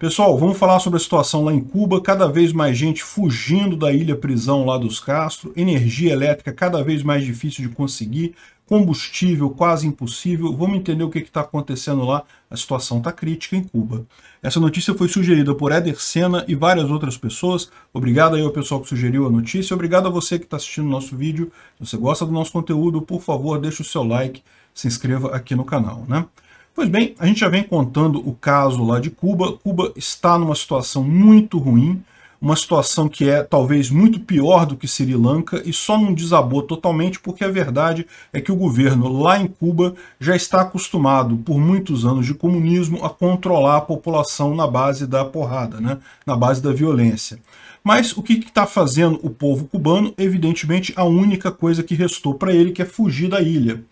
Pessoal, vamos falar sobre a situação lá em Cuba, cada vez mais gente fugindo da ilha prisão lá dos Castro, energia elétrica cada vez mais difícil de conseguir, combustível quase impossível, vamos entender o que está acontecendo lá, a situação está crítica em Cuba. Essa notícia foi sugerida por Éder Senna e várias outras pessoas, obrigado aí ao pessoal que sugeriu a notícia, obrigado a você que está assistindo o nosso vídeo, se você gosta do nosso conteúdo, por favor, deixe o seu like, se inscreva aqui no canal, né? Pois bem, a gente já vem contando o caso lá de Cuba. Cuba está numa situação muito ruim, uma situação que é talvez muito pior do que Sri Lanka e só não desabou totalmente porque a verdade é que o governo lá em Cuba já está acostumado por muitos anos de comunismo a controlar a população na base da porrada, né? na base da violência. Mas o que está fazendo o povo cubano? Evidentemente, a única coisa que restou para ele que é fugir da ilha.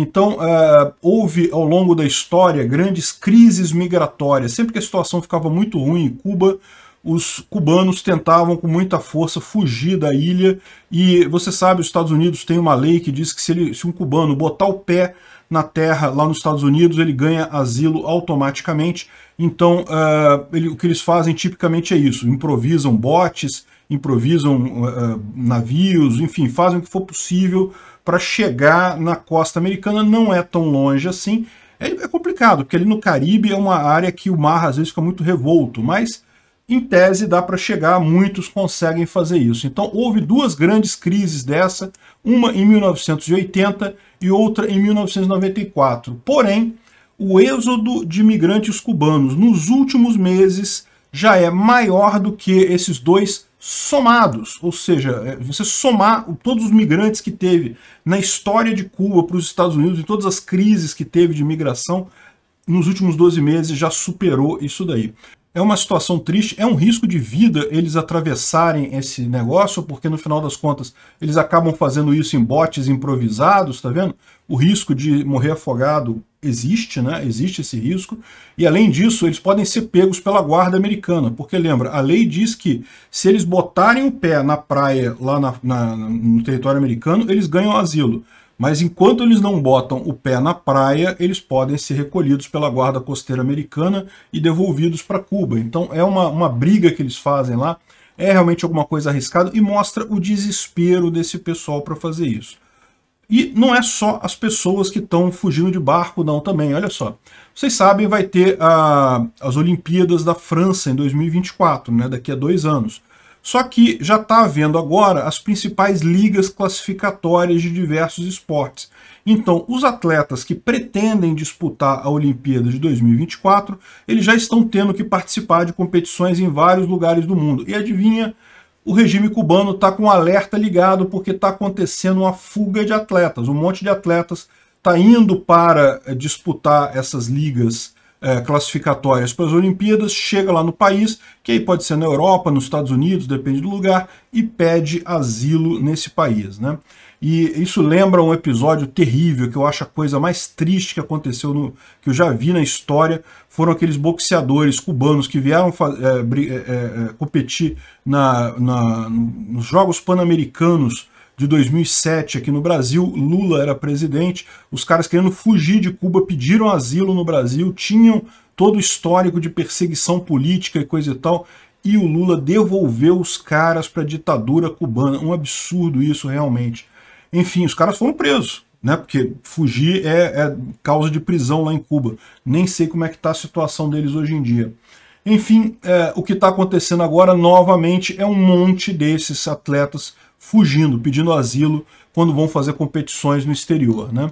Então, é, houve ao longo da história grandes crises migratórias. Sempre que a situação ficava muito ruim em Cuba, os cubanos tentavam com muita força fugir da ilha e você sabe, os Estados Unidos tem uma lei que diz que se, ele, se, um cubano botar o pé na terra lá nos Estados Unidos, ele ganha asilo automaticamente. Então, é, ele, o que eles fazem tipicamente é isso, improvisam botes, improvisam uh, navios, enfim, fazem o que for possível para chegar na costa americana, não é tão longe assim. É, é, complicado, porque ali no Caribe é uma área que o mar às vezes fica muito revolto, mas em tese dá para chegar, muitos conseguem fazer isso. Então houve duas grandes crises dessa, uma em 1980 e outra em 1994. Porém, o êxodo de imigrantes cubanos nos últimos meses já é maior do que esses dois somados, ou seja, é, você somar todos os migrantes que teve na história de Cuba para os Estados Unidos, em todas as crises que teve de migração, nos últimos 12 meses já superou isso daí. É uma situação triste, é um risco de vida eles atravessarem esse negócio, porque no final das contas eles acabam fazendo isso em botes improvisados, tá vendo? O risco de morrer afogado existe, né? Existe esse risco. E além disso, eles podem ser pegos pela guarda americana, porque lembra, a lei diz que se eles botarem o pé na praia lá na, na, no território americano, eles ganham asilo. Mas enquanto eles não botam o pé na praia, eles podem ser recolhidos pela guarda costeira americana e devolvidos para Cuba. Então é uma, uma briga que eles fazem lá, é realmente alguma coisa arriscada e mostra o desespero desse pessoal para fazer isso. E não é só as pessoas que estão fugindo de barco, não, também. Olha só. Vocês sabem, vai ter a, ah, as Olimpíadas da França em 2024, né, daqui a dois anos. Só que já está havendo agora as principais ligas classificatórias de diversos esportes. Então, os atletas que pretendem disputar a Olimpíada de 2024, eles já estão tendo que participar de competições em vários lugares do mundo. E adivinha o regime cubano está com um alerta ligado porque está acontecendo uma fuga de atletas. Um monte de atletas está indo para eh, disputar essas ligas é, classificatórias para as Olimpíadas, chega lá no país, que aí pode ser na Europa, nos Estados Unidos, depende do lugar, e pede asilo nesse país. Né? E isso lembra um episódio terrível, que eu acho a coisa mais triste que aconteceu, no, que eu já vi na história, foram aqueles boxeadores cubanos que vieram é é, é, é, competir na, na, nos Jogos Pan-Americanos de 2007 aqui no Brasil, Lula era presidente, os caras querendo fugir de Cuba, pediram asilo no Brasil, tinham todo o histórico de perseguição política e coisa e tal, e o Lula devolveu os caras para a ditadura cubana. Um absurdo isso realmente. Enfim, os caras foram presos, né? Porque fugir é, é causa de prisão lá em Cuba. Nem sei como é que está a situação deles hoje em dia. Enfim, é, o que está acontecendo agora, novamente, é um monte desses atletas fugindo, pedindo asilo, quando vão fazer competições no exterior, né?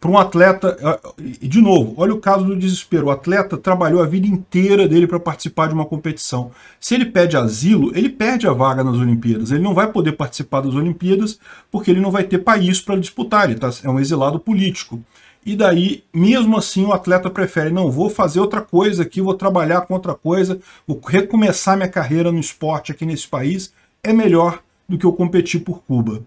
para um atleta, ah, de novo, olha o caso do desespero, o atleta trabalhou a vida inteira dele para participar de uma competição. Se ele pede asilo, ele perde a vaga nas Olimpíadas, ele não vai poder participar das Olimpíadas porque ele não vai ter país para disputar, ele tá, é um exilado político. E daí, mesmo assim, o atleta prefere, não, vou fazer outra coisa aqui, vou trabalhar com outra coisa, vou recomeçar minha carreira no esporte aqui nesse país, é melhor do que eu competir por Cuba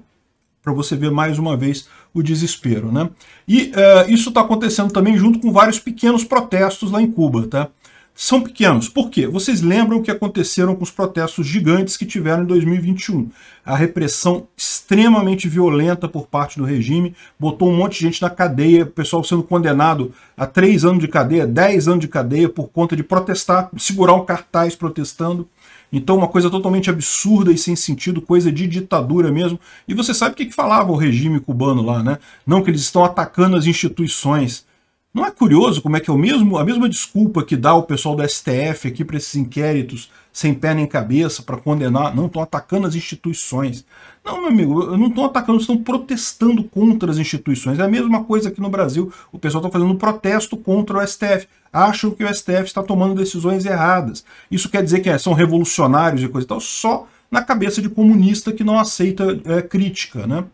para você ver mais uma vez o desespero. Né? E é, isso está acontecendo também junto com vários pequenos protestos lá em Cuba. Tá? São pequenos, por quê? Vocês lembram o que aconteceram com os protestos gigantes que tiveram em 2021. A repressão extremamente violenta por parte do regime botou um monte de gente na cadeia, o pessoal sendo condenado a três anos de cadeia, dez anos de cadeia por conta de protestar, segurar um cartaz protestando. Então, uma coisa totalmente absurda e sem sentido, coisa de ditadura mesmo. E você sabe o que, que falava o regime cubano lá, né? Não que eles estão atacando as instituições. Não é curioso como é que é o mesmo, a mesma desculpa que dá o pessoal do STF aqui para esses inquéritos sem pé nem cabeça para condenar, não estão atacando as instituições. Não, meu amigo, eu não estão atacando, estão protestando contra as instituições. É a mesma coisa aqui no Brasil, o pessoal está fazendo um protesto contra o STF. Acham que o STF está tomando decisões erradas. Isso quer dizer que é, são revolucionários e coisa e tal, só na cabeça de comunista que não aceita é, crítica, né?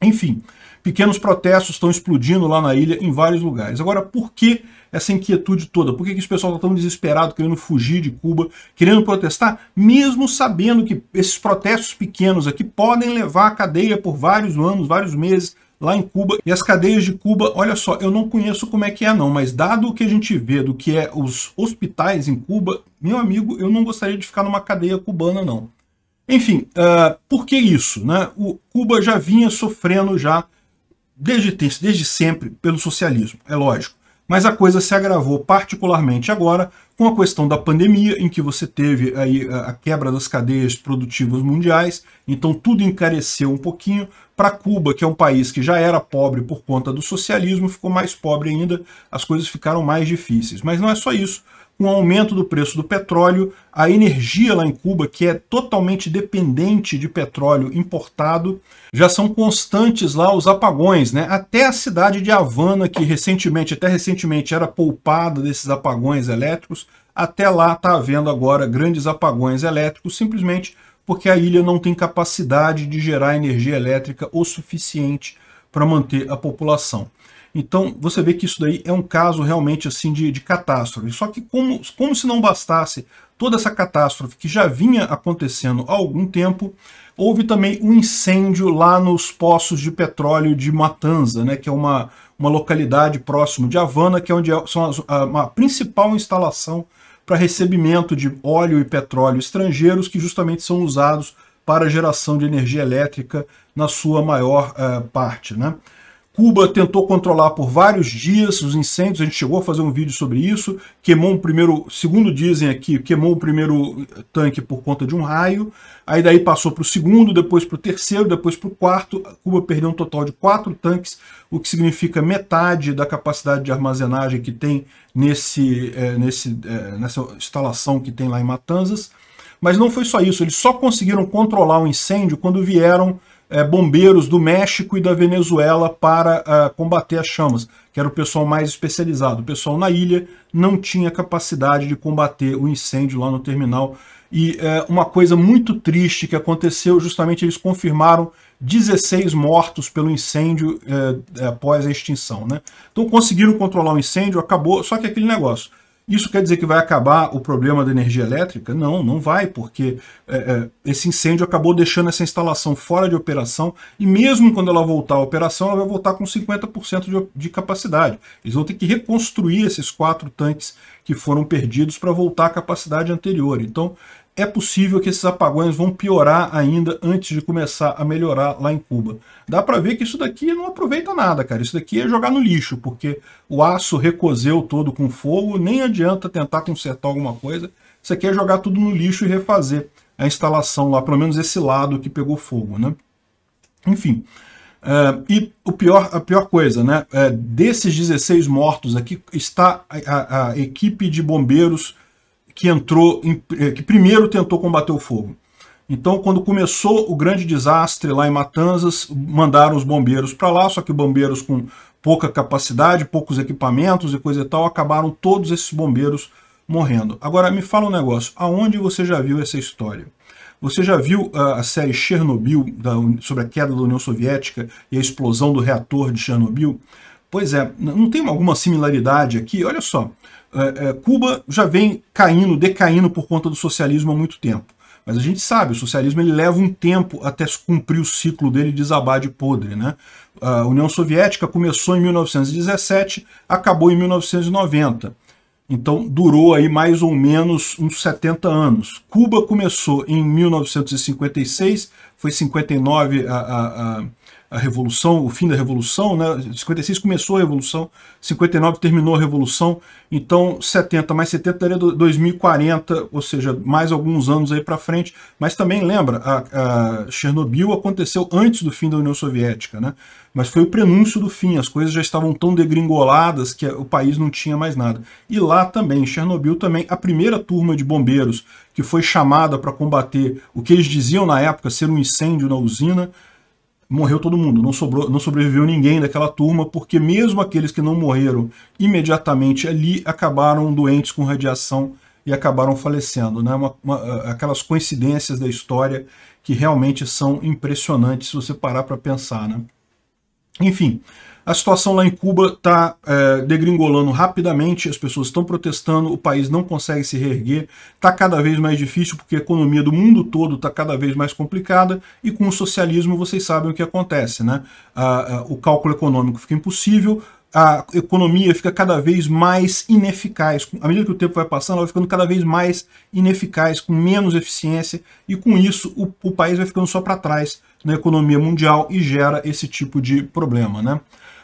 Enfim, Pequenos protestos estão explodindo lá na ilha, em vários lugares. Agora, por que essa inquietude toda? Por que, que esse pessoal está tão desesperado, querendo fugir de Cuba, querendo protestar, mesmo sabendo que esses protestos pequenos aqui podem levar à cadeia por vários anos, vários meses, lá em Cuba. E as cadeias de Cuba, olha só, eu não conheço como é que é não, mas dado o que a gente vê do que é os hospitais em Cuba, meu amigo, eu não gostaria de ficar numa cadeia cubana não. Enfim, uh, por que isso? Né? O Cuba já vinha sofrendo já desde, desde sempre pelo socialismo, é lógico. Mas a coisa se agravou particularmente agora com a questão da pandemia, em que você teve aí a quebra das cadeias produtivas mundiais, então tudo encareceu um pouquinho. Para Cuba, que é um país que já era pobre por conta do socialismo, ficou mais pobre ainda, as coisas ficaram mais difíceis. Mas não é só isso com o aumento do preço do petróleo, a energia lá em Cuba, que é totalmente dependente de petróleo importado, já são constantes lá os apagões, né? Até a cidade de Havana, que recentemente, até recentemente era poupada desses apagões elétricos, até lá está havendo agora grandes apagões elétricos, simplesmente porque a ilha não tem capacidade de gerar energia elétrica o suficiente para manter a população. Então, você vê que isso daí é um caso realmente assim de, de catástrofe. Só que como, como se não bastasse toda essa catástrofe que já vinha acontecendo há algum tempo, houve também um incêndio lá nos poços de petróleo de Matanza, né, que é uma, uma localidade próximo de Havana, que é onde é, são as, a, a principal instalação para recebimento de óleo e petróleo estrangeiros que justamente são usados para a geração de energia elétrica na sua maior uh, parte. Né? Cuba tentou controlar por vários dias os incêndios, a gente chegou a fazer um vídeo sobre isso, queimou o primeiro, segundo dizem aqui, queimou o primeiro eh, tanque por conta de um raio, aí daí passou para o segundo, depois para o terceiro, depois para o quarto, Cuba perdeu um total de quatro tanques, o que significa metade da capacidade de armazenagem que tem nesse, é, nesse, é, nessa instalação que tem lá em Matanzas, mas não foi só isso, eles só conseguiram controlar o incêndio quando vieram é, bombeiros do México e da Venezuela para eh, combater as chamas, que era o pessoal mais especializado. O pessoal na ilha não tinha capacidade de combater o incêndio lá no terminal. E é, uma coisa muito triste que aconteceu, justamente eles confirmaram 16 mortos pelo incêndio é, após a extinção. Né? Então conseguiram controlar o incêndio, acabou, só que aquele negócio isso quer dizer que vai acabar o problema da energia elétrica? Não, não vai, porque é, é, esse incêndio acabou deixando essa instalação fora de operação e mesmo quando ela voltar à operação, ela vai voltar com 50% de, de capacidade. Eles vão ter que reconstruir esses quatro tanques que foram perdidos para voltar à capacidade anterior. Então, é possível que esses apagões vão piorar ainda antes de começar a melhorar lá em Cuba. Dá para ver que isso daqui não aproveita nada, cara. Isso daqui é jogar no lixo, porque o aço recozeu todo com fogo, nem adianta tentar consertar alguma coisa. Você quer é jogar tudo no lixo e refazer a instalação lá, pelo menos esse lado que pegou fogo, né? Enfim, é, e o pior, a pior coisa, né? É, desses 16 mortos aqui está a, a, a, equipe de bombeiros que entrou, em, eh, que primeiro tentou combater o fogo. Então, quando começou o grande desastre lá em Matanzas, mandaram os bombeiros para lá, só que bombeiros com pouca capacidade, poucos equipamentos e coisa e tal, acabaram todos esses bombeiros morrendo. Agora, me fala um negócio, aonde você já viu essa história? Você já viu a série Chernobyl, da, sobre a queda da União Soviética e a explosão do reator de Chernobyl? Pois é, não tem alguma similaridade aqui? Olha só, é, é, Cuba já vem caindo, decaindo por conta do socialismo há muito tempo. Mas a gente sabe, o socialismo ele leva um tempo até se cumprir o ciclo dele de desabar de podre. Né? A União Soviética começou em 1917, acabou em 1990. Então durou aí mais ou menos uns 70 anos. Cuba começou em 1956, foi 59 a, a, a a Revolução, o fim da Revolução, né? 56 começou a Revolução, 59 terminou a Revolução, então 70 mais 70 daria 2040, ou seja, mais alguns anos aí para frente. Mas também lembra, a, a, Chernobyl aconteceu antes do fim da União Soviética, né? Mas foi o prenúncio do fim, as coisas já estavam tão degringoladas que o país não tinha mais nada. E lá também, em Chernobyl também, a primeira turma de bombeiros que foi chamada para combater o que eles diziam na época ser um incêndio na usina, morreu todo mundo, não, sobrou, não sobreviveu ninguém daquela turma, porque mesmo aqueles que não morreram imediatamente ali acabaram doentes com radiação e acabaram falecendo. Né? Uma, uma, eh, aquelas coincidências da história que realmente são impressionantes se você parar para pensar. Né? Enfim, a situação lá em Cuba está é, degringolando rapidamente, as pessoas estão protestando, o país não consegue se reerguer, está cada vez mais difícil porque a economia do mundo todo está cada vez mais complicada e com o socialismo vocês sabem o que acontece, né? Ah, o cálculo econômico fica impossível, a economia fica cada vez mais ineficaz. À medida que o tempo vai passando, ela vai ficando cada vez mais ineficaz, com menos eficiência, e com isso o, o país vai ficando só para trás na economia mundial e gera esse tipo de problema. Né?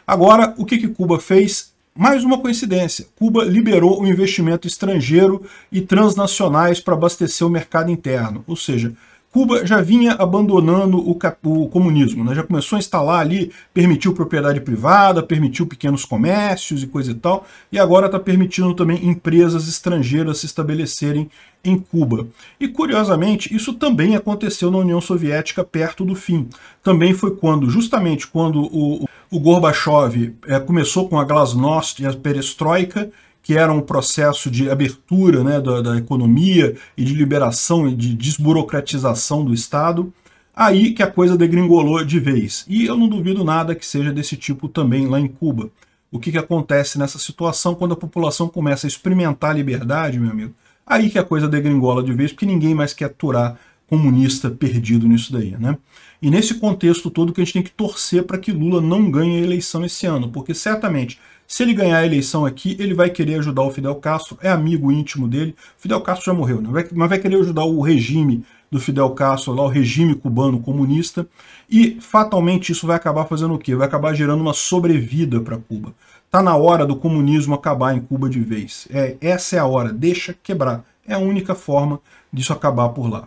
Agora, o que, que Cuba fez? Mais uma coincidência, Cuba liberou o investimento estrangeiro e transnacionais para abastecer o mercado interno, ou seja, Cuba já vinha abandonando o, o comunismo, né? já começou a instalar ali, permitiu propriedade privada, permitiu pequenos comércios e coisa e tal, e agora está permitindo também empresas estrangeiras se estabelecerem em Cuba. E curiosamente, isso também aconteceu na União Soviética perto do fim. Também foi quando, justamente quando o, o Gorbachev é, começou com a glasnost e a perestroika, que era um processo de abertura né, da, da economia e de liberação e de desburocratização do Estado, aí que a coisa degringolou de vez. E eu não duvido nada que seja desse tipo também lá em Cuba. O que, que acontece nessa situação quando a população começa a experimentar a liberdade, meu amigo? Aí que a coisa degringola de vez, porque ninguém mais quer aturar comunista perdido nisso daí, né? E nesse contexto todo que a gente tem que torcer para que Lula não ganhe a eleição esse ano, porque certamente se ele ganhar a eleição aqui, ele vai querer ajudar o Fidel Castro, é amigo íntimo dele. O Fidel Castro já morreu, né? mas vai querer ajudar o regime do Fidel Castro, lá, o regime cubano comunista. E, fatalmente, isso vai acabar fazendo o quê? Vai acabar gerando uma sobrevida para Cuba. Está na hora do comunismo acabar em Cuba de vez. É, essa é a hora, deixa quebrar. É a única forma disso acabar por lá.